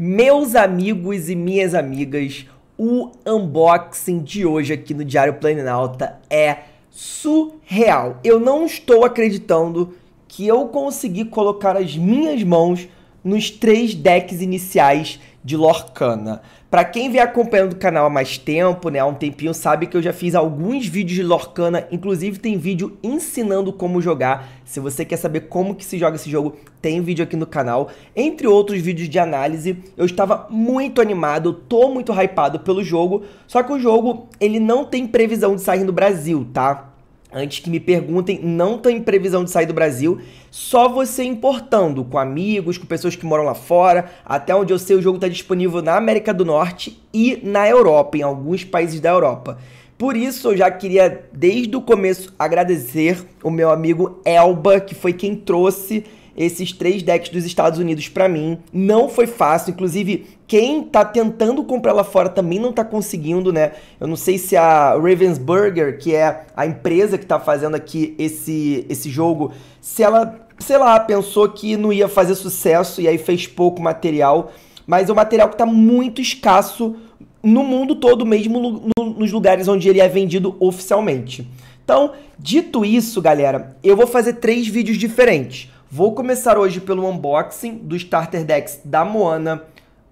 Meus amigos e minhas amigas, o unboxing de hoje aqui no Diário Planinalta é surreal. Eu não estou acreditando que eu consegui colocar as minhas mãos nos três decks iniciais de Lorcana. Para quem vem acompanhando o canal há mais tempo, né, há um tempinho, sabe que eu já fiz alguns vídeos de Lorcana, inclusive tem vídeo ensinando como jogar. Se você quer saber como que se joga esse jogo, tem vídeo aqui no canal. Entre outros vídeos de análise, eu estava muito animado, tô muito hypado pelo jogo, só que o jogo, ele não tem previsão de sair no Brasil, tá? Antes que me perguntem, não tem previsão de sair do Brasil, só você importando com amigos, com pessoas que moram lá fora. Até onde eu sei, o jogo está disponível na América do Norte e na Europa, em alguns países da Europa. Por isso, eu já queria desde o começo agradecer o meu amigo Elba, que foi quem trouxe esses três decks dos Estados Unidos para mim. Não foi fácil, inclusive quem tá tentando comprar lá fora também não tá conseguindo, né? Eu não sei se a Ravensburger, que é a empresa que tá fazendo aqui esse, esse jogo, se ela, sei lá, pensou que não ia fazer sucesso e aí fez pouco material. Mas é um material que tá muito escasso no mundo todo, mesmo no, nos lugares onde ele é vendido oficialmente. Então, dito isso, galera, eu vou fazer três vídeos diferentes. Vou começar hoje pelo unboxing do Starter Decks da Moana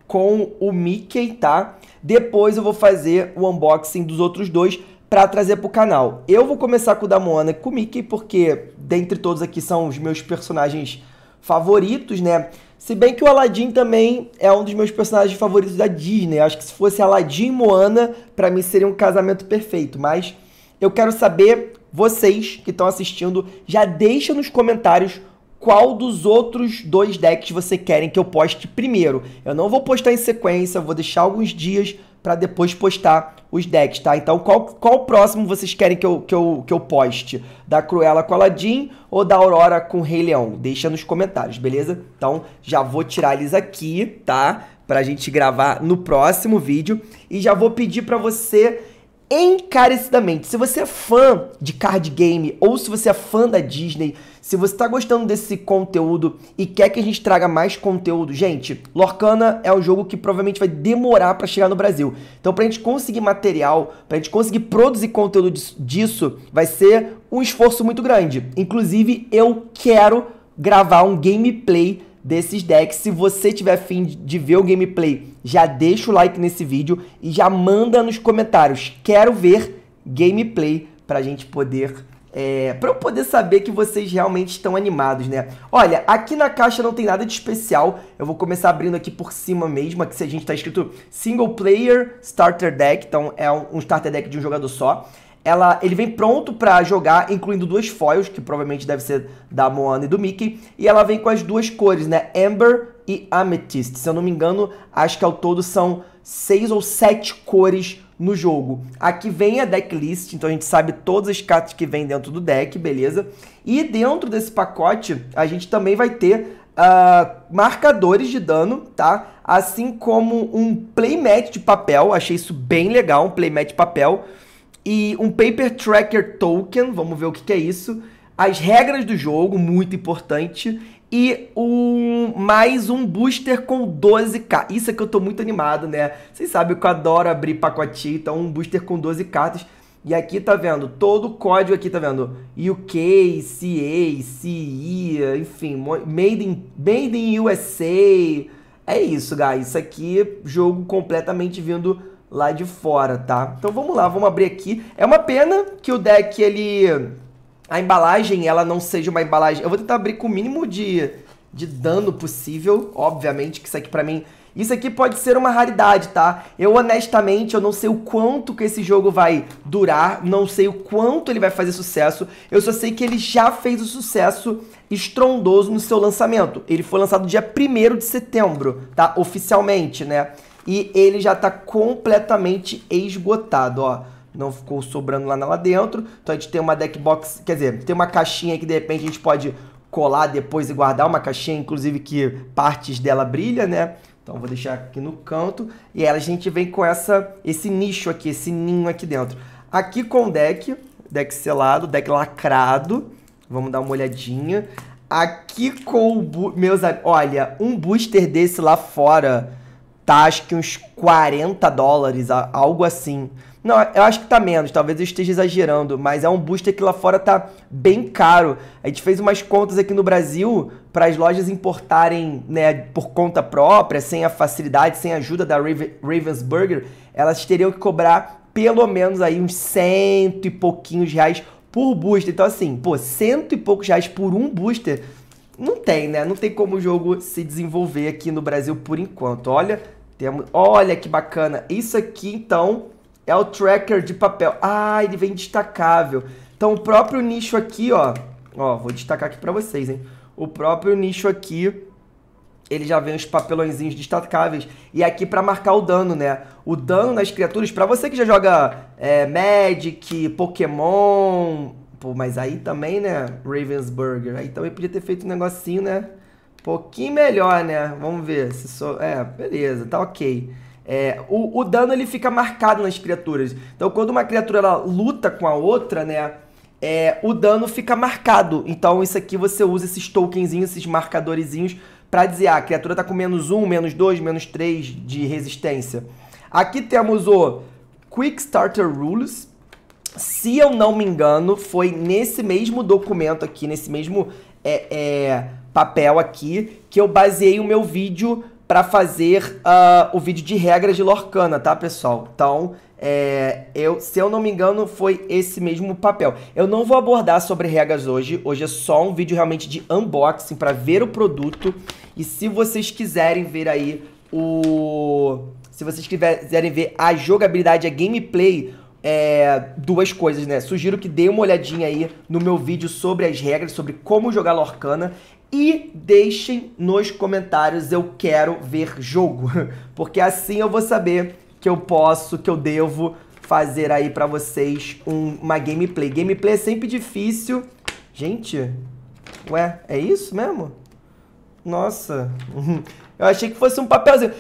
com o Mickey, tá? Depois eu vou fazer o unboxing dos outros dois para trazer para o canal. Eu vou começar com o da Moana e com o Mickey, porque dentre todos aqui são os meus personagens favoritos, né? Se bem que o Aladdin também é um dos meus personagens favoritos da Disney. Acho que se fosse Aladdin e Moana, para mim seria um casamento perfeito. Mas eu quero saber, vocês que estão assistindo, já deixa nos comentários qual dos outros dois decks você querem que eu poste primeiro. Eu não vou postar em sequência, vou deixar alguns dias para depois postar os decks, tá? Então, qual, qual próximo vocês querem que eu, que, eu, que eu poste? Da Cruella com Aladdin ou da Aurora com Rei Leão? Deixa nos comentários, beleza? Então, já vou tirar eles aqui, tá? Pra gente gravar no próximo vídeo. E já vou pedir para você encarecidamente. Se você é fã de card game ou se você é fã da Disney, se você está gostando desse conteúdo e quer que a gente traga mais conteúdo, gente, Lorcana é um jogo que provavelmente vai demorar para chegar no Brasil. Então, para a gente conseguir material, para a gente conseguir produzir conteúdo disso, vai ser um esforço muito grande. Inclusive, eu quero gravar um gameplay desses decks. Se você tiver fim de ver o gameplay, já deixa o like nesse vídeo e já manda nos comentários. Quero ver gameplay pra gente poder... É, pra eu poder saber que vocês realmente estão animados, né? Olha, aqui na caixa não tem nada de especial. Eu vou começar abrindo aqui por cima mesmo. Aqui se a gente tá escrito Single Player Starter Deck. Então é um starter deck de um jogador só ela, ele vem pronto para jogar, incluindo duas foils, que provavelmente deve ser da Moana e do Mickey, e ela vem com as duas cores, né? Amber e Amethyst. Se eu não me engano, acho que ao todo são seis ou sete cores no jogo. Aqui vem a deck list, então a gente sabe todas as cartas que vem dentro do deck, beleza? E dentro desse pacote, a gente também vai ter uh, marcadores de dano, tá? Assim como um playmat de papel, achei isso bem legal, um playmat de papel e um Paper Tracker Token, vamos ver o que, que é isso, as regras do jogo, muito importante, e um, mais um booster com 12k. Isso é que eu tô muito animado, né? Vocês sabem que eu adoro abrir pacotinho, então um booster com 12 cartas. E aqui tá vendo todo o código aqui, tá vendo? UK, CA, CI, enfim, made in, made in USA. É isso, guys. Isso aqui, jogo completamente vindo lá de fora, tá? Então vamos lá, vamos abrir aqui. É uma pena que o deck, ele... A embalagem, ela não seja uma embalagem... Eu vou tentar abrir com o mínimo de, de dano possível, obviamente, que isso aqui pra mim... Isso aqui pode ser uma raridade, tá? Eu honestamente, eu não sei o quanto que esse jogo vai durar, não sei o quanto ele vai fazer sucesso, eu só sei que ele já fez o um sucesso estrondoso no seu lançamento. Ele foi lançado dia 1 de setembro, tá? Oficialmente, né? e ele já está completamente esgotado, ó. Não ficou sobrando lá, lá dentro. Então a gente tem uma deck box, quer dizer, tem uma caixinha que de repente a gente pode colar depois e guardar uma caixinha, inclusive que partes dela brilha, né? Então vou deixar aqui no canto e ela a gente vem com essa esse nicho aqui, esse ninho aqui dentro. Aqui com o deck, deck selado, deck lacrado. Vamos dar uma olhadinha. Aqui com o meus olha, um booster desse lá fora tá acho que uns 40 dólares, algo assim. Não, eu acho que tá menos, talvez eu esteja exagerando, mas é um booster que lá fora tá bem caro. A gente fez umas contas aqui no Brasil para as lojas importarem, né, por conta própria, sem a facilidade, sem a ajuda da Ravensburger, elas teriam que cobrar pelo menos aí uns cento e pouquinhos reais por booster. Então assim, pô, cento e poucos reais por um booster não tem, né? Não tem como o jogo se desenvolver aqui no Brasil por enquanto. Olha, temos, olha que bacana. Isso aqui, então, é o tracker de papel. Ah, ele vem destacável. Então, o próprio nicho aqui, ó. Ó, vou destacar aqui para vocês, hein. O próprio nicho aqui, ele já vem os papelõezinhos destacáveis. E aqui para marcar o dano, né? O dano nas criaturas, para você que já joga é, Magic, Pokémon... Pô, mas aí também, né, Ravensburger, aí também podia ter feito um negocinho, né? Pouquinho melhor, né? Vamos ver se sou... É, beleza, tá ok. É, o, o, dano ele fica marcado nas criaturas. Então, quando uma criatura ela luta com a outra, né? É, o dano fica marcado. Então, isso aqui você usa esses tokenzinhos, esses marcadorzinhos, para dizer: ah, a criatura tá com menos um, menos dois, menos três de resistência. Aqui temos o Quick Starter Rules. Se eu não me engano, foi nesse mesmo documento aqui, nesse mesmo é, é papel aqui que eu baseei o meu vídeo para fazer uh, o vídeo de regras de Lorcana, tá, pessoal? Então, é, eu, se eu não me engano, foi esse mesmo papel. Eu não vou abordar sobre regras hoje. Hoje é só um vídeo realmente de unboxing para ver o produto. E se vocês quiserem ver aí o... Se vocês quiserem ver a jogabilidade, a gameplay, é, duas coisas, né? Sugiro que dê uma olhadinha aí no meu vídeo sobre as regras, sobre como jogar Lorcana. E deixem nos comentários, eu quero ver jogo, porque assim eu vou saber que eu posso, que eu devo fazer aí para vocês um, uma gameplay. Gameplay é sempre difícil. Gente, ué, é isso mesmo? Nossa, eu achei que fosse um papelzinho.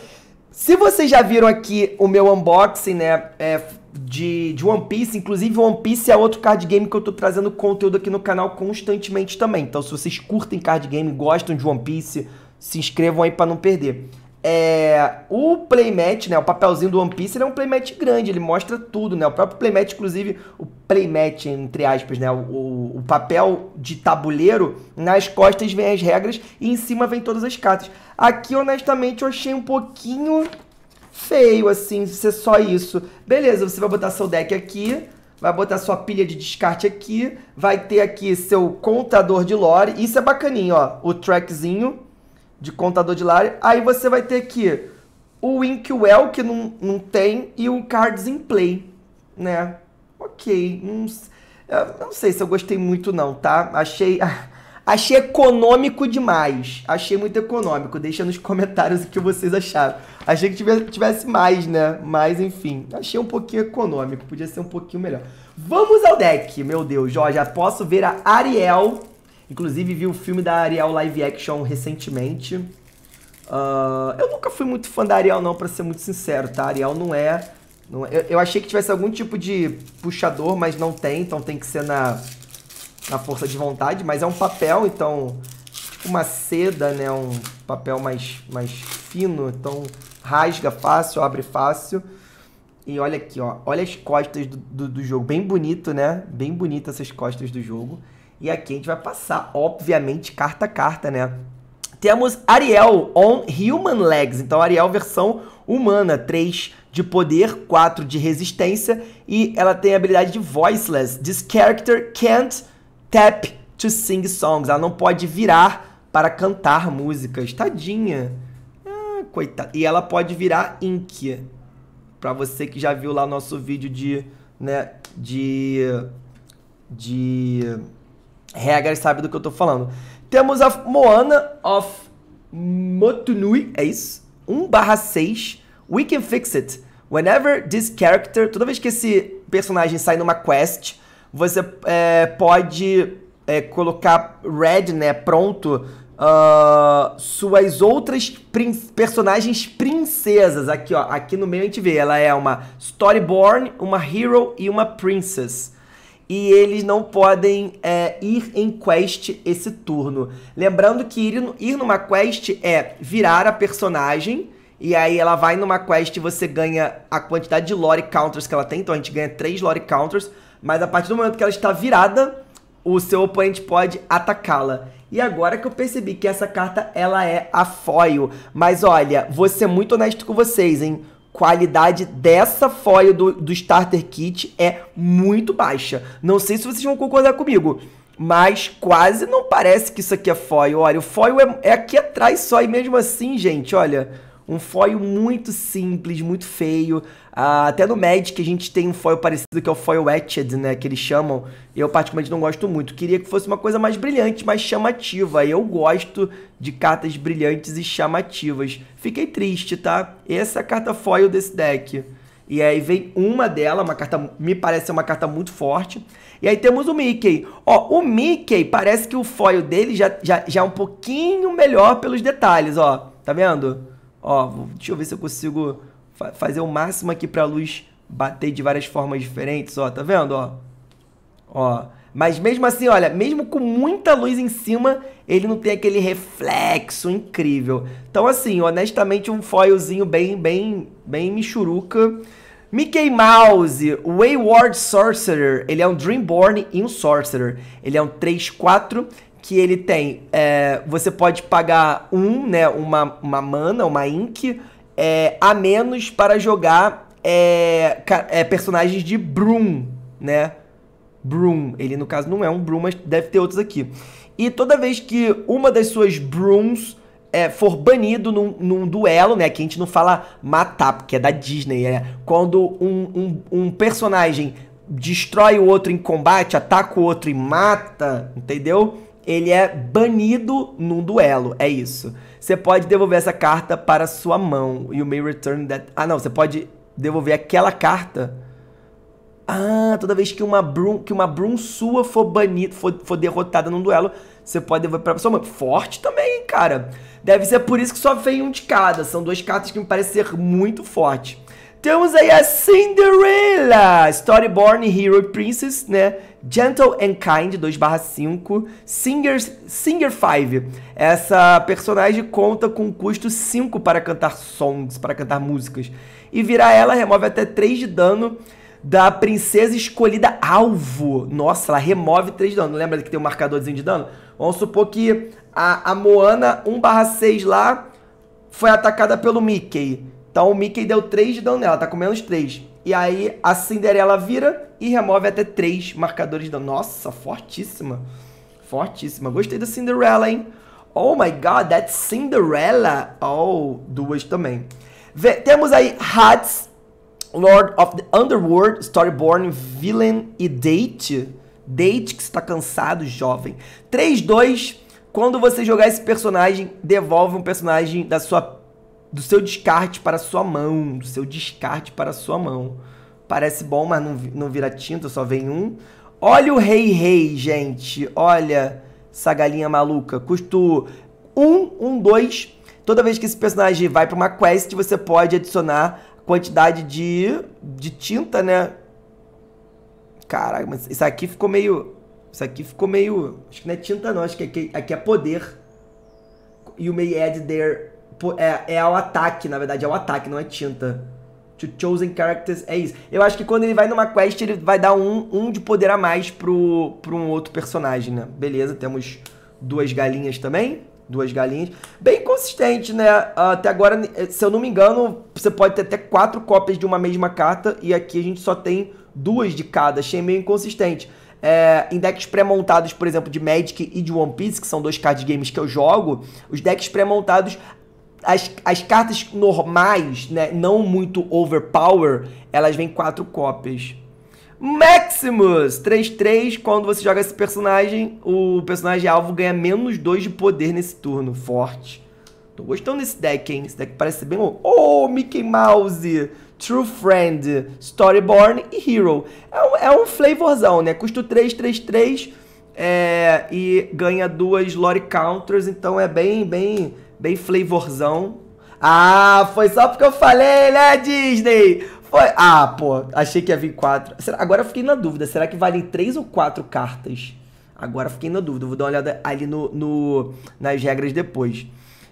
Se vocês já viram aqui o meu unboxing, né, é, de, de One Piece, inclusive One Piece é outro card game que eu tô trazendo conteúdo aqui no canal constantemente também. Então se vocês curtem card game, gostam de One Piece, se inscrevam aí para não perder. É, o playmat, né, o papelzinho do One Piece, ele é um playmat grande, ele mostra tudo, né? O próprio playmat, inclusive, o playmat, entre aspas, né, o, o papel de tabuleiro, nas costas vem as regras e em cima vem todas as cartas. Aqui, honestamente, eu achei um pouquinho feio, assim, ser só isso. Beleza, você vai botar seu deck aqui, vai botar sua pilha de descarte aqui, vai ter aqui seu contador de lore, isso é bacaninho, ó, o trackzinho, de contador de Laravel. Aí você vai ter aqui o Inkwell, que não, não tem, e o Cards in Play, né? Ok, não, não sei se eu gostei muito não, tá? Achei... Achei econômico demais. Achei muito econômico. Deixa nos comentários o que vocês acharam. Achei que tivesse mais, né? Mas enfim, achei um pouquinho econômico. Podia ser um pouquinho melhor. Vamos ao deck, meu Deus. Ó, já posso ver a Ariel Inclusive, vi o filme da Ariel live action recentemente. Uh, eu nunca fui muito fã da Ariel, não, para ser muito sincero, tá? A Ariel não é. Não, é, eu, eu, achei que tivesse algum tipo de puxador, mas não tem, então tem que ser na, na força de vontade. Mas é um papel, então. Tipo uma seda, né? Um papel mais, mais fino, então rasga fácil, abre fácil. E olha aqui, ó. Olha as costas do, do, do jogo. Bem bonito, né? Bem bonito essas costas do jogo. E aqui a gente vai passar, obviamente, carta a carta, né? Temos Ariel on Human Legs. Então, Ariel versão humana. 3 de poder, 4 de resistência. E ela tem a habilidade de Voiceless. This character can't tap to sing songs. Ela não pode virar para cantar músicas. Tadinha. Ah, coitada. E ela pode virar Ink. Para você que já viu lá nosso vídeo de... Né, de... De regras sabe do que eu tô falando. Temos a Moana of Motunui, é isso? 1/6. We can fix it. Whenever this character. Toda vez que esse personagem sai numa quest, você é, pode é, colocar red, né? Pronto. Uh, suas outras prin personagens princesas. Aqui, ó. Aqui no meio a gente vê. Ela é uma Storyborn, uma Hero e uma Princess e eles não podem é, ir em quest esse turno. Lembrando que ir, ir numa quest é virar a personagem, e aí ela vai numa quest e você ganha a quantidade de lore counters que ela tem, então a gente ganha 3 lore counters, mas a partir do momento que ela está virada, o seu oponente pode atacá-la. E agora que eu percebi que essa carta ela é a foil, mas olha, vou ser muito honesto com vocês, hein? qualidade dessa foil do, do Starter Kit é muito baixa. Não sei se vocês vão concordar comigo, mas quase não parece que isso aqui é foil. Olha, o foil é, é aqui atrás só, e mesmo assim, gente, olha... Um foil muito simples, muito feio. Ah, até no Magic a gente tem um foil parecido que é o foil etched, né? Que eles chamam. Eu particularmente não gosto muito. Queria que fosse uma coisa mais brilhante, mais chamativa. Eu gosto de cartas brilhantes e chamativas. Fiquei triste, tá? Essa é a carta foil desse deck. E aí vem uma dela, uma carta, me parece uma carta muito forte. E aí temos o Mickey. Ó, o Mickey parece que o foil dele já, já, já é um pouquinho melhor pelos detalhes, ó. Tá vendo? ó, deixa eu ver se eu consigo fa fazer o máximo aqui para a luz bater de várias formas diferentes, ó, tá vendo, ó? Ó, mas mesmo assim, olha, mesmo com muita luz em cima, ele não tem aquele reflexo incrível. Então assim, honestamente, um foilzinho bem, bem, bem michuruca. Mickey Mouse, Wayward Sorcerer, ele é um Dreamborn e um Sorcerer. Ele é um 3-4 que ele tem. É, você pode pagar um, né? Uma, uma mana, uma ink, é, a menos para jogar é, é, personagens de Broom, né? Broom. Ele, no caso, não é um Broom, mas deve ter outros aqui. E toda vez que uma das suas Brooms é, for banido num, num, duelo, né? Que a gente não fala matar, porque é da Disney, é. Quando um, um, um, personagem destrói o outro em combate, ataca o outro e mata, entendeu? ele é banido num duelo. É isso. Você pode devolver essa carta para sua mão. You may return that. Ah, não. Você pode devolver aquela carta. Ah, toda vez que uma Brum, que uma Brum sua for banida, for, for derrotada num duelo, você pode devolver pra pessoa. Forte também, cara. Deve ser por isso que só vem um de cada. São duas cartas que me parecem ser muito forte. Temos aí a Cinderella, Storyborn Hero Princess, né? Gentle and Kind 2/5, Singer, Singer 5. Essa personagem conta com custo 5 para cantar songs, para cantar músicas. E virar ela remove até 3 de dano da princesa escolhida alvo. Nossa, ela remove 3 de dano. Lembra que tem um marcadorzinho de dano? Vamos supor que a, a Moana 1/6 lá foi atacada pelo Mickey. Então o Mickey deu 3 de dano nela, tá com menos 3. E aí a Cinderela vira e remove até 3 marcadores de dano. Nossa, fortíssima. Fortíssima. Gostei da Cinderela, hein? Oh my god, that's Cinderella. Oh, duas também. Vê, temos aí Hats, Lord of the Underworld, Storyborn, Villain e Date. Date que está cansado, jovem. 3, 2. Quando você jogar esse personagem, devolve um personagem da sua do seu descarte para sua mão, do seu descarte para sua mão. Parece bom, mas não, não vira tinta, só vem um. Olha o rei rei, gente. Olha essa galinha maluca. Custo 1, 1, 2. Toda vez que esse personagem vai para uma quest, você pode adicionar quantidade de, de tinta, né? Caraca, mas isso aqui ficou meio... Isso aqui ficou meio... Acho que não é tinta não, acho que aqui, aqui é poder. You may add their é, é ao ataque, na verdade, é ao ataque, não é tinta. To Chosen Characters é isso. Eu acho que quando ele vai numa quest, ele vai dar um, um de poder a mais pro, pro um outro personagem, né? Beleza, temos duas galinhas também. Duas galinhas. Bem consistente, né? Até agora, eh, se eu não me engano, você pode ter até quatro cópias de uma mesma carta. E aqui a gente só tem duas de cada. Achei meio inconsistente. É, em decks pré-montados, por exemplo, de Magic e de One Piece, que são dois card games que eu jogo, os decks pré-montados as, as cartas normais, né, não muito overpower, elas vêm quatro cópias. Maximus 3-3, quando você joga esse personagem, o personagem alvo ganha menos 2 de poder nesse turno. Forte. Tô gostando desse deck, hein? Esse deck parece bem louco. Oh, Mickey Mouse, True Friend, Storyborn e Hero. É um, é um flavorzão, né? Custa 3, 3, 3 é, e ganha duas Lore Counters, então é bem, bem bem flavorzão. Ah, foi só porque eu falei, né, Disney? Foi. Ah, pô, achei que ia vir quatro. Será... Agora eu fiquei na dúvida. Será que valem três ou quatro cartas? Agora fiquei na dúvida. Vou dar uma olhada ali no, no... nas regras depois.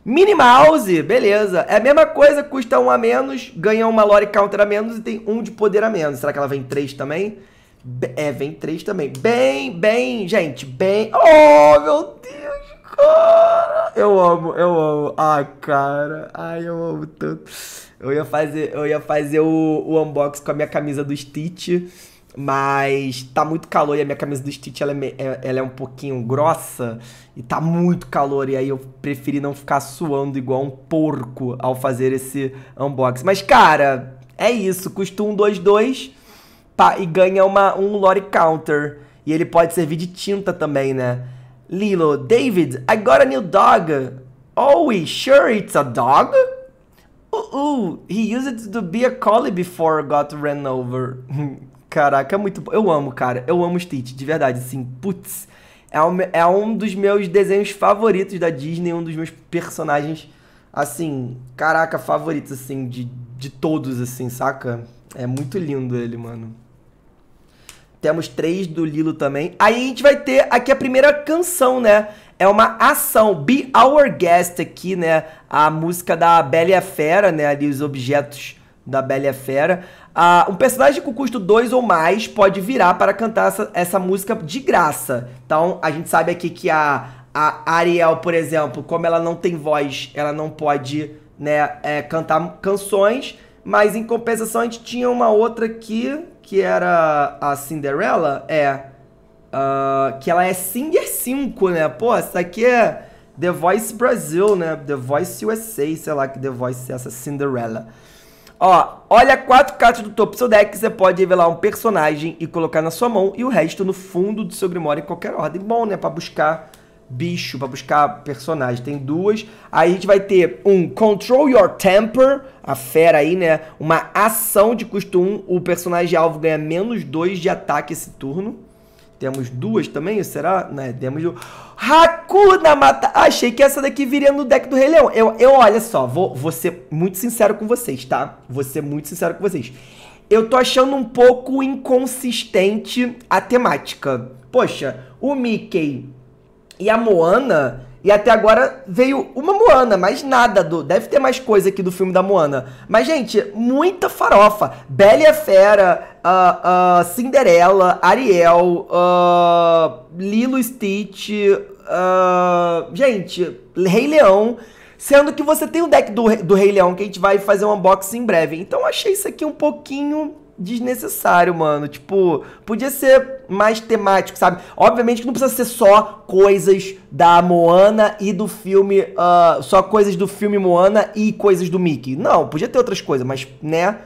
Mini Mouse, beleza. É a mesma coisa, custa um a menos, ganha uma Lore Counter a menos e tem um de poder a menos. Será que ela vem três também? é, vem três também. Bem, bem, gente, bem... Oh, meu Deus! Cara, eu amo, eu amo. Ai, cara. Ai, eu amo tanto. Eu ia fazer, eu ia fazer o, o unbox com a minha camisa do Stitch, mas tá muito calor e a minha camisa do Stitch ela é, é, ela é um pouquinho grossa e tá muito calor. E aí eu preferi não ficar suando igual um porco ao fazer esse unbox. Mas, cara, é isso. Custa 2-2 e ganha uma, um lore counter. E ele pode servir de tinta também, né? Lilo, David, I got a new dog. Oh, we? sure it's a dog? Uh, uh he used to be a collie before got ran over. Caraca, é muito bom. Eu amo, cara. Eu amo Stitch, de verdade, assim. Putz, é um, é um dos meus desenhos favoritos da Disney, um dos meus personagens, assim, caraca, favoritos, assim, de, de todos, assim, saca? É muito lindo ele, mano. Temos três do Lilo também. Aí a gente vai ter aqui a primeira canção, né? É uma ação, Be Our Guest aqui, né? A música da Bela e a Fera, né? Ali os objetos da Bela e a Fera. Ah, um personagem com custo 2 ou mais pode virar para cantar essa, essa música de graça. Então, a gente sabe aqui que a, a Ariel, por exemplo, como ela não tem voz, ela não pode né, é, cantar canções. Mas, em compensação, a gente tinha uma outra aqui que era a Cinderella, é. Uh, que ela é Singer 5, né? Pô, essa aqui é The Voice Brasil, né? The Voice USA, sei lá que The Voice é essa Cinderella. Ó, olha quatro cartas do topo do seu deck, você pode revelar um personagem e colocar na sua mão e o resto no fundo do seu grimório em qualquer ordem. Bom, né? Pra buscar bicho, para buscar personagem. Tem duas. Aí a gente vai ter um Control Your Temper, a fera aí, né? Uma ação de custo 1. O personagem alvo ganha menos 2 de ataque esse turno. Temos duas também, será? Né, temos o Hakuna Mata. Achei que essa daqui viria no deck do Rei Leão. Eu, eu olha só, vou, vou ser muito sincero com vocês, tá? Vou ser muito sincero com vocês. Eu tô achando um pouco inconsistente a temática. Poxa, o Mickey e a Moana. E até agora veio uma Moana, mais nada do. Deve ter mais coisa aqui do filme da Moana. Mas, gente, muita farofa. Bela e a Fera, uh, uh, Cinderela, Ariel, uh, Lilo Stitch. gente, Rei Leão. Sendo que você tem o deck do, do Rei Leão que a gente vai fazer um unboxing em breve. Então, achei isso aqui um pouquinho desnecessário, mano. Tipo, podia ser mais temático, sabe? Obviamente que não precisa ser só coisas da Moana e do filme. Uh, só coisas do filme Moana e coisas do Mickey. Não, podia ter outras coisas, mas, né?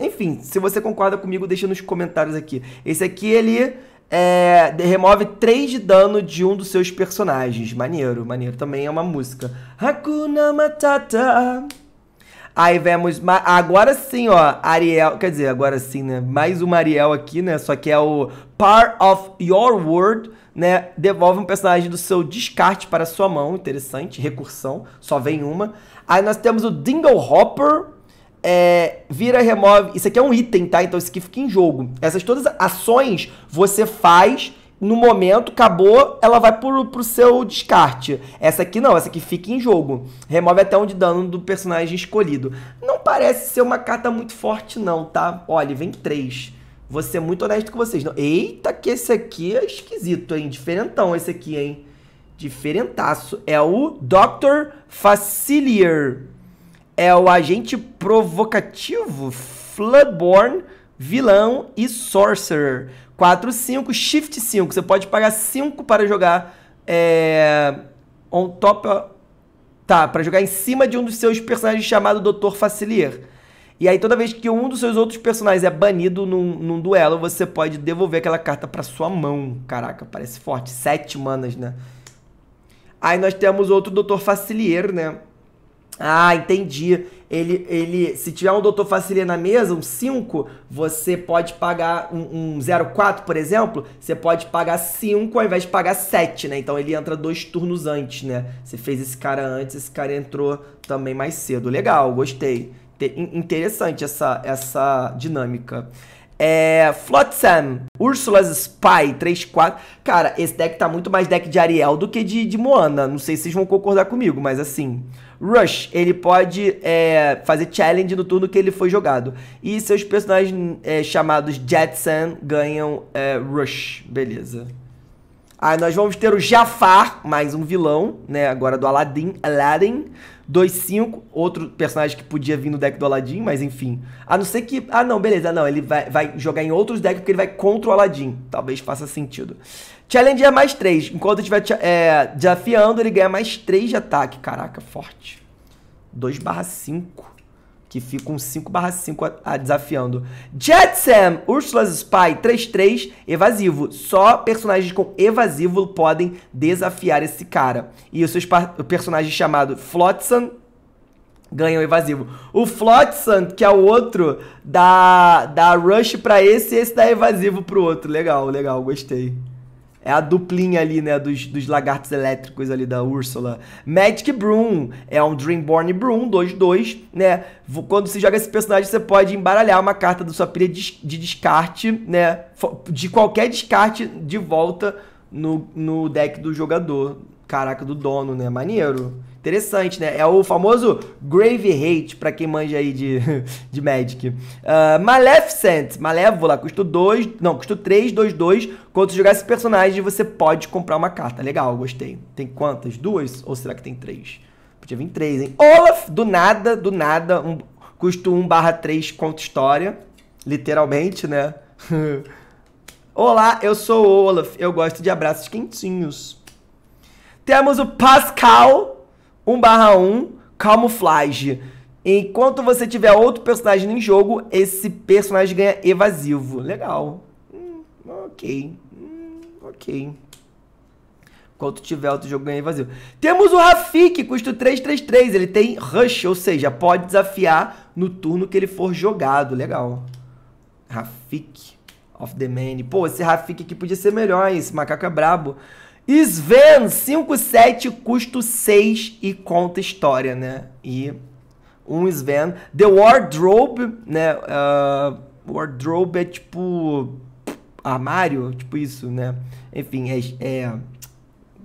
Enfim, se você concorda comigo, deixa nos comentários aqui. Esse aqui, ele. É, remove 3 de dano de um dos seus personagens. Maneiro, maneiro. Também é uma música. Hakuna Matata. Aí vemos. Agora sim, ó. Ariel. Quer dizer, agora sim, né? Mais uma Ariel aqui, né? Só que é o Part of Your World. Né, devolve um personagem do seu descarte para sua mão, interessante, recursão, só vem uma. Aí nós temos o Dingle Hopper, é, vira, remove. Isso aqui é um item, tá? Então isso aqui fica em jogo. Essas todas ações você faz no momento, acabou, ela vai pro, pro seu descarte. Essa aqui não, essa aqui fica em jogo. Remove até um de dano do personagem escolhido. Não parece ser uma carta muito forte não, tá? Olha, vem três. Vou ser muito honesto com vocês. Não. Eita, que esse aqui é esquisito, hein? Diferentão esse aqui, hein? Diferentaço. É o Dr. Facilier. É o agente provocativo Floodborne vilão e sorcerer. 4, 5, shift 5. Você pode pagar 5 para jogar é, on top. Tá, para jogar em cima de um dos seus personagens chamado Dr. Facilier. E aí, toda vez que um dos seus outros personagens é banido num, num duelo, você pode devolver aquela carta para sua mão. Caraca, parece forte. Sete manas, né? Aí nós temos outro Dr. Facilier, né? Ah, entendi ele, ele se tiver um doutor Facilier na mesa, um 5, você pode pagar um, um 04, por exemplo, você pode pagar 5 ao invés de pagar 7, né? Então ele entra dois turnos antes, né? Você fez esse cara antes, esse cara entrou também mais cedo. Legal, gostei. Te interessante essa, essa dinâmica. É, Flotsam, Ursula's Spy 3-4. Cara, esse deck tá muito mais deck de Ariel do que de, de Moana. Não sei se vocês vão concordar comigo, mas assim. Rush, ele pode é, fazer challenge no turno que ele foi jogado. E seus personagens é, chamados Jetson ganham é, Rush. Beleza. Aí nós vamos ter o Jafar, mais um vilão, né? Agora do Aladdin. Aladdin 2-5, outro personagem que podia vir no deck do Aladdin, mas enfim. A não ser que. Ah, não, beleza, não. Ele vai, vai jogar em outros decks porque ele vai contra o Aladdin. Talvez faça sentido. Challenge é mais 3. Enquanto estiver é, desafiando, ele ganha mais 3 de ataque. Caraca, forte. 2 barra 5. Que fica um 5 barra 5 a, a desafiando. Jetsam, Ursula's Spy 3-3, evasivo. Só personagens com evasivo podem desafiar esse cara. E o seu personagem chamado Flotsam ganha o evasivo. O Flotsam, que é o outro, dá, dá rush pra esse e esse dá evasivo pro outro. Legal, legal, gostei. É a duplinha ali, né, dos, dos lagartos elétricos ali da Úrsula. Magic Broom é um Dreamborn Broom, 2-2, né? Quando você joga esse personagem, você pode embaralhar uma carta da sua pilha de, de descarte, né? De qualquer descarte de volta no, no deck do jogador. Caraca, do dono, né? Maneiro. Interessante, né? É o famoso Grave Hate, para quem manja aí de, de Magic. Uh, Maleficent, Malévola, custo 2, não, custo 3, 2, 2. Quando jogar esse personagem, você pode comprar uma carta. Legal, gostei. Tem quantas? Duas? Ou será que tem três? Podia vir três, hein? Olaf, do nada, do nada, um, custo 1 barra 3, conta história. Literalmente, né? Olá, eu sou o Olaf, eu gosto de abraços quentinhos. Temos o Pascal, 1 barra 1, camuflage. Enquanto você tiver outro personagem em jogo, esse personagem ganha evasivo. Legal. Hum, ok. Hum, ok. Enquanto tiver outro jogo, ganha evasivo. Temos o Rafik, custo 333. Ele tem rush, ou seja, pode desafiar no turno que ele for jogado. Legal. Rafik of the Man. Pô, esse Rafik aqui podia ser melhor, hein? Esse macaco é brabo. Sven, 57, custo 6 e conta história, né? E um Sven. The Wardrobe, né? Uh, wardrobe é tipo armário, tipo isso, né? Enfim, é, é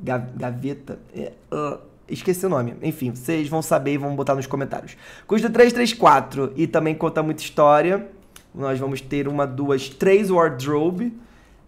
gaveta. É, uh, esqueci o nome. Enfim, vocês vão saber e vão botar nos comentários. Custa 334 e também conta muita história. Nós vamos ter uma, duas, três wardrobe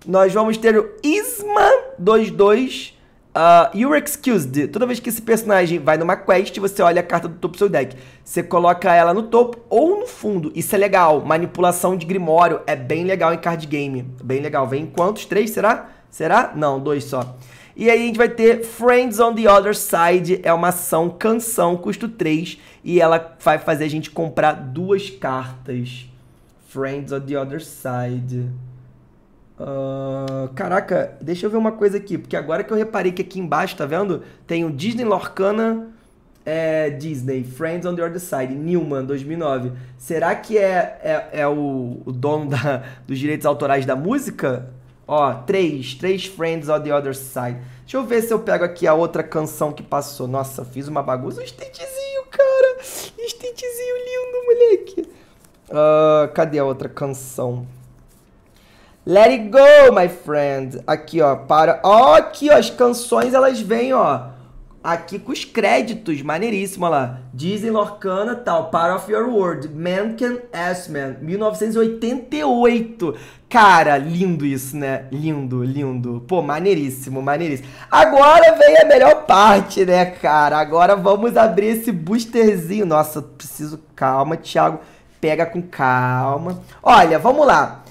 nós vamos ter o Isma 22 uh, ah, You're Excused. Toda vez que esse personagem vai numa quest, você olha a carta do topo do seu deck. Você coloca ela no topo ou no fundo. Isso é legal. Manipulação de Grimório é bem legal em card game. Bem legal. Vem quantos? Três, será? Será? Não, dois só. E aí a gente vai ter Friends on the Other Side, é uma ação canção, custo 3, e ela vai fazer a gente comprar duas cartas. Friends on the Other Side. Uh, caraca, deixa eu ver uma coisa aqui, porque agora que eu reparei que aqui embaixo, tá vendo? Tem o Disney Lorcana é, Disney, Friends on the Other Side, Newman, 2009. Será que é, é, é o, o, dono da, dos direitos autorais da música? Ó, três, três Friends on the Other Side. Deixa eu ver se eu pego aqui a outra canção que passou. Nossa, fiz uma bagunça. Um estentezinho, cara. Estentezinho lindo, moleque. Uh, cadê a outra canção? Let it go, my friend. Aqui, ó, para. Ó, aqui, ó, as canções elas vêm, ó. Aqui com os créditos, maneiríssimo, ó lá. Disney Lorcana, tal, Part of Your World, Man Can Ask Man, 1988. Cara, lindo isso, né? Lindo, lindo. Pô, maneiríssimo, maneiríssimo. Agora vem a melhor parte, né, cara? Agora vamos abrir esse boosterzinho. Nossa, preciso. Calma, Thiago. Pega com calma. Olha, vamos lá.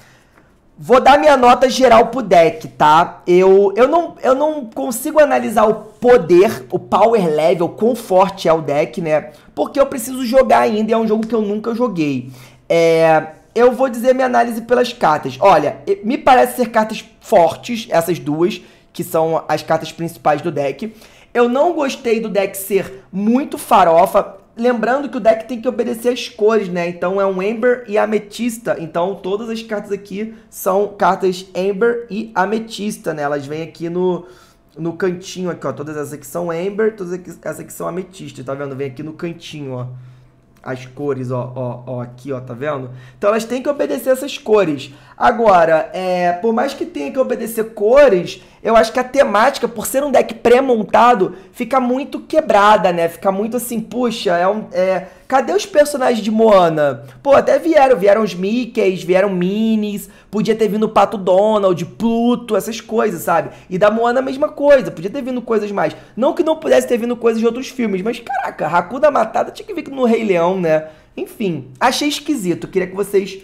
Vou dar minha nota geral pro deck, tá? Eu, eu, não, eu não consigo analisar o poder, o power level, o quão forte é o deck, né? Porque eu preciso jogar ainda e é um jogo que eu nunca joguei. É, eu vou dizer minha análise pelas cartas. Olha, me parece ser cartas fortes, essas duas, que são as cartas principais do deck. Eu não gostei do deck ser muito farofa lembrando que o deck tem que obedecer as cores, né? Então é um amber e Ametista. Então todas as cartas aqui são cartas amber e Ametista, né? Elas vêm aqui no, no cantinho aqui, ó. Todas essas aqui são amber todas essas aqui são Ametista, tá vendo? Vem aqui no cantinho, ó. As cores, ó, ó, ó, aqui, ó, tá vendo? Então elas têm que obedecer essas cores. Agora, é, por mais que tenha que obedecer cores, eu acho que a temática, por ser um deck pré-montado, fica muito quebrada, né? Fica muito assim, puxa, é um. É... Cadê os personagens de Moana? Pô, até vieram, vieram os Mickeys, vieram Minis, podia ter vindo o Pato Donald, Pluto, essas coisas, sabe? E da Moana a mesma coisa, podia ter vindo coisas mais. Não que não pudesse ter vindo coisas de outros filmes, mas caraca, Raku da Matada tinha que vir no Rei Leão, né? Enfim, achei esquisito, queria que vocês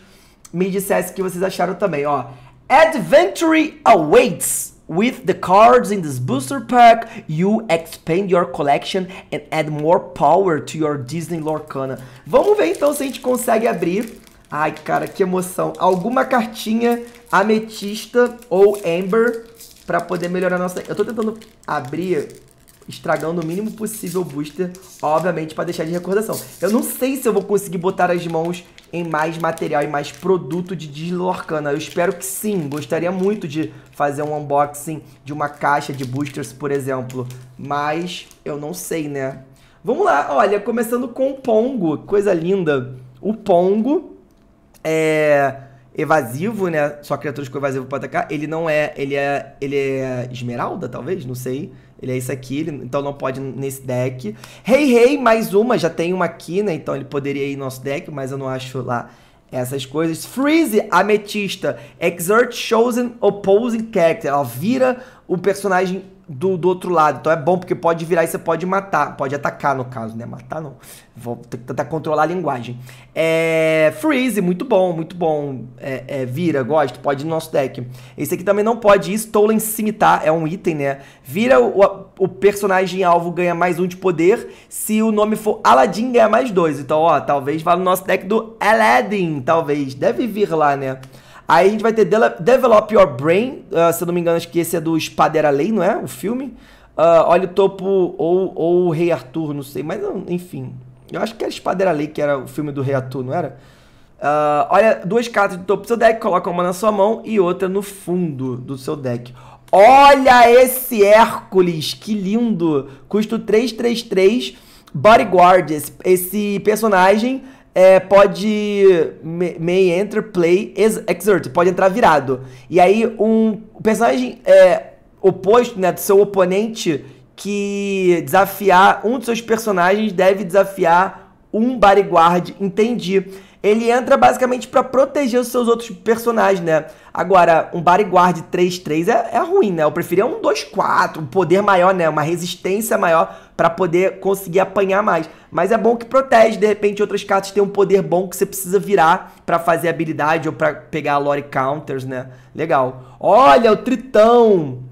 me dissessem o que vocês acharam também, ó. Adventure Awaits With the cards in this booster pack, you expand your collection and add more power to your Disney Lorcana. Vamos ver então se a gente consegue abrir. Ai, cara, que emoção. Alguma cartinha ametista ou amber para poder melhorar nossa... Eu tô tentando abrir estragando o mínimo possível o booster, obviamente para deixar de recordação. Eu não sei se eu vou conseguir botar as mãos em mais material e mais produto de Dislorcana. Eu espero que sim, gostaria muito de fazer um unboxing de uma caixa de boosters, por exemplo, mas eu não sei, né? Vamos lá, olha, começando com o Pongo, coisa linda. O Pongo é evasivo, né? Só criaturas com evasivo para atacar. Ele não é, ele é, ele é esmeralda, talvez, não sei. Ele é isso aqui, ele, então não pode nesse deck. Rei, hey, rei, hey, mais uma, já tem uma aqui, né? Então ele poderia ir no nosso deck, mas eu não acho lá essas coisas. Freeze, ametista, exert chosen opposing character. Ela vira o personagem do, do outro lado. Então é bom porque pode virar e você pode matar, pode atacar no caso, né? Matar não. Vou tentar controlar a linguagem. É, freeze, muito bom, muito bom. É, é, vira, gosto, pode ir no nosso deck. Esse aqui também não pode ir, Stolen cimitar tá? é um item, né? Vira, o, o personagem alvo ganha mais um de poder, se o nome for Aladdin ganha mais dois. Então, ó, talvez vá no nosso deck do Aladdin, talvez. Deve vir lá, né? Aí a gente vai ter Develop Your Brain, uh, se eu não me engano, acho que esse é do Espadeira Lei, não é? O filme. Uh, Olha o Topo ou, ou o Rei Arthur, não sei, mas enfim. Eu acho que era Espadeira Lei, que era o filme do Rei Arthur, não era? Uh, olha duas cartas do topo do seu deck, coloca uma na sua mão e outra no fundo do seu deck. Olha esse Hércules, que lindo! Custo 333, Bodyguard, esse, esse personagem é, pode may enter play exert, pode entrar virado. E aí um personagem é, oposto, né, do seu oponente que desafiar um dos seus personagens deve desafiar um bodyguard, entendi. Ele entra basicamente para proteger os seus outros personagens, né? Agora, um bodyguard 3-3 é, é ruim, né? Eu preferia um 2-4, um poder maior, né? Uma resistência maior para poder conseguir apanhar mais. Mas é bom que protege, de repente outras cartas têm um poder bom que você precisa virar para fazer habilidade ou para pegar a Lore Counters, né? Legal. Olha o Tritão.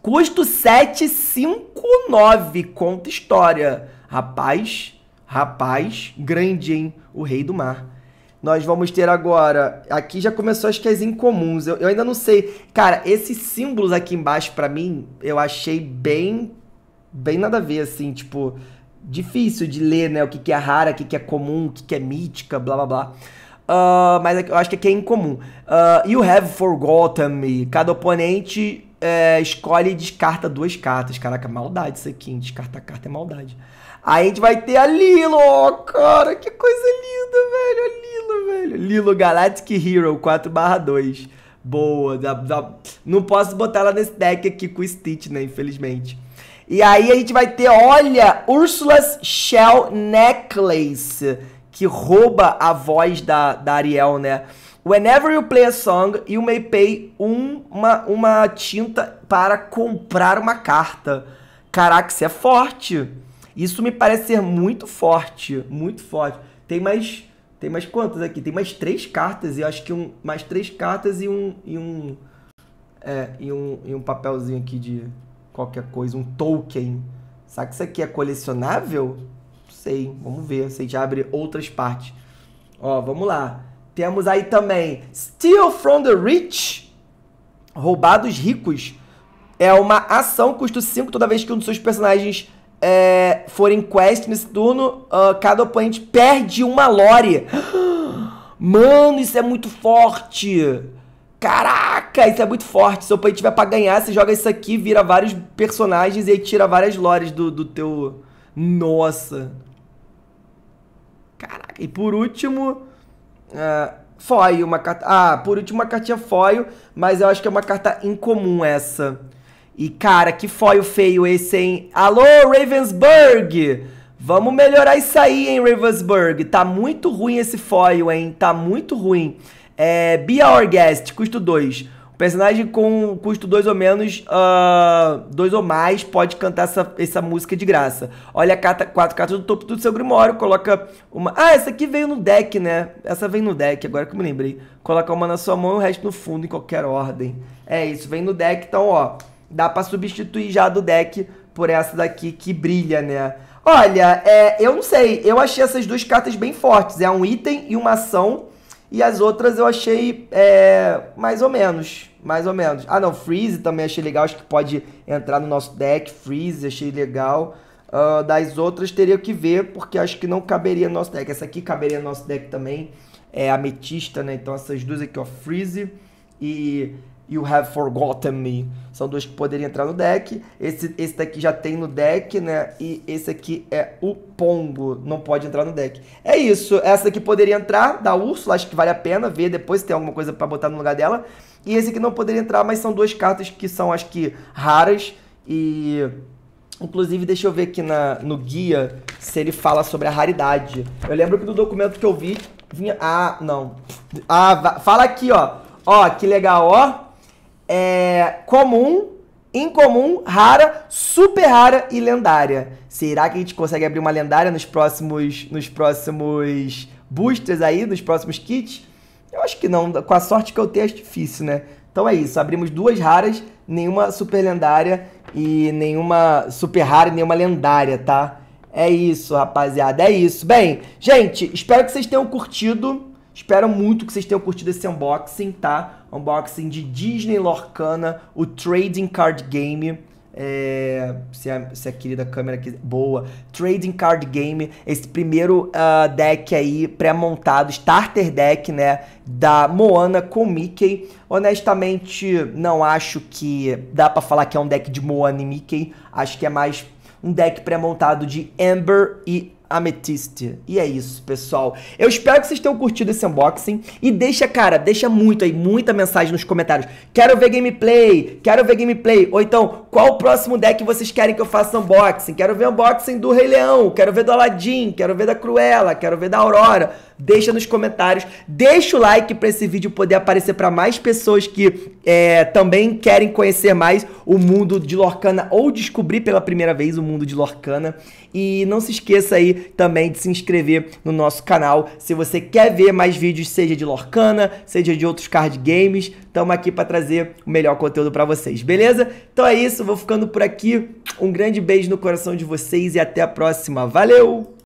Custo 759, conta história. Rapaz, rapaz, grande, hein? O Rei do Mar. Nós vamos ter agora. Aqui já começou acho que as incomuns. Eu, eu ainda não sei. Cara, esses símbolos aqui embaixo, para mim, eu achei bem bem nada a ver, assim, tipo, difícil de ler, né? O que, que é rara, o que, que é comum, o que, que é mítica, blá blá blá. Uh, mas é eu acho que aqui é incomum. Uh, you have forgotten me. Cada oponente é, escolhe e descarta duas cartas. Caraca, maldade isso aqui, hein? a carta é maldade. Aí a gente vai ter a Lilo, oh, cara, que coisa linda, velho. A Lilo, velho. Lilo Galactic Hero 4/2. Boa, da, da... não posso botar ela nesse deck aqui com o Stitch, né? Infelizmente. E aí a gente vai ter, olha, Ursula's Shell Necklace, que rouba a voz da, da Ariel, né? Whenever you play a song, you may pay uma, uma tinta para comprar uma carta. Caraca, isso é forte. Isso me parece ser muito forte, muito forte. Tem mais, tem mais quantas aqui? Tem mais três cartas Eu acho que um, mais três cartas e um, e um, é, e um, e um papelzinho aqui de, qualquer coisa, um token. Será que isso aqui é colecionável? Não sei, vamos ver. a gente abre outras partes. Ó, vamos lá. Temos aí também Steal from the Rich. Roubar dos ricos. É uma ação, custa 5 toda vez que um dos seus personagens é, for em quest nesse turno. Uh, cada oponente perde uma lore. Mano, isso é muito forte. Caraca! Caraca, isso é muito forte. o oponente tiver pra ganhar, você joga isso aqui, vira vários personagens e aí tira várias lores do, do teu. Nossa. Caraca, e por último. Uh, foil, uma carta. Ah, por último, uma cartinha foil, mas eu acho que é uma carta incomum essa. E cara, que foil feio esse, hein? Alô, Ravensburg! Vamos melhorar isso aí, hein, Ravensburg? Tá muito ruim esse foil, hein? Tá muito ruim. É, Be Our Guest, custo 2. Personagem com custo 2 ou menos, 2 uh, ah, ou mais, pode cantar essa, essa música de graça. Olha a carta, quatro cartas do topo do seu grimório, coloca uma... Ah, essa aqui veio no deck, né? Essa vem no deck, agora que eu me lembrei. Coloca uma na sua mão e o resto no fundo, em qualquer ordem. É isso, vem no deck, então, ó, dá para substituir já do deck por essa daqui que brilha, né? Olha, é, eu não sei, eu achei essas duas cartas bem fortes. É um item e uma ação, e as outras eu achei é, mais ou menos mais ou menos. Ah, não, Freeze também achei legal, acho que pode entrar no nosso deck. Freeze, achei legal. Uh, das outras teria que ver, porque acho que não caberia no nosso deck. Essa aqui caberia no nosso deck também, é ametista, né? Então essas duas aqui, ó, Freeze e You Have Forgotten Me. São dois que poderiam entrar no deck. Esse, esse daqui já tem no deck, né? E esse aqui é o Pongo. Não pode entrar no deck. É isso. Essa aqui poderia entrar, da Úrsula. Acho que vale a pena ver depois se tem alguma coisa para botar no lugar dela. E esse aqui não poderia entrar, mas são duas cartas que são, acho que, raras. E... Inclusive, deixa eu ver aqui na, no guia se ele fala sobre a raridade. Eu lembro que no documento que eu vi, vinha... Ah, não. Ah, fala aqui, ó. Ó, que legal, ó é, comum, incomum, rara, super rara e lendária. Será que a gente consegue abrir uma lendária nos próximos, nos próximos boosters aí, nos próximos kits? Eu acho que não. Com a sorte que eu tenho, é difícil, né? Então é isso. Abrimos duas raras, nenhuma super lendária e nenhuma super rara e nenhuma lendária, tá? É isso, rapaziada. É isso. Bem, gente, espero que vocês tenham curtido. Espero muito que vocês tenham curtido esse unboxing, tá? Unboxing de Disney Lorcana, o Trading Card Game. É, se, a, se a querida câmera aqui. Boa. Trading Card Game. Esse primeiro uh, deck aí pré-montado, starter deck, né? Da Moana com Mickey. Honestamente, não acho que dá para falar que é um deck de Moana e Mickey. Acho que é mais um deck pré-montado de Amber e ametista E é isso, pessoal. Eu espero que vocês tenham curtido esse unboxing. E deixa, cara, deixa muito aí, muita mensagem nos comentários. Quero ver gameplay, quero ver gameplay. Ou então, qual o próximo deck vocês querem que eu faça unboxing? Quero ver unboxing do Rei Leão, quero ver do Aladdin, quero ver da Cruella, quero ver da Aurora deixa nos comentários, deixa o like para esse vídeo poder aparecer para mais pessoas que é, também querem conhecer mais o mundo de Lorcana ou descobrir pela primeira vez o mundo de Lorcana. E não se esqueça aí também de se inscrever no nosso canal se você quer ver mais vídeos, seja de Lorcana, seja de outros card games. Estamos aqui para trazer o melhor conteúdo para vocês, beleza? Então é isso, vou ficando por aqui. Um grande beijo no coração de vocês e até a próxima. Valeu!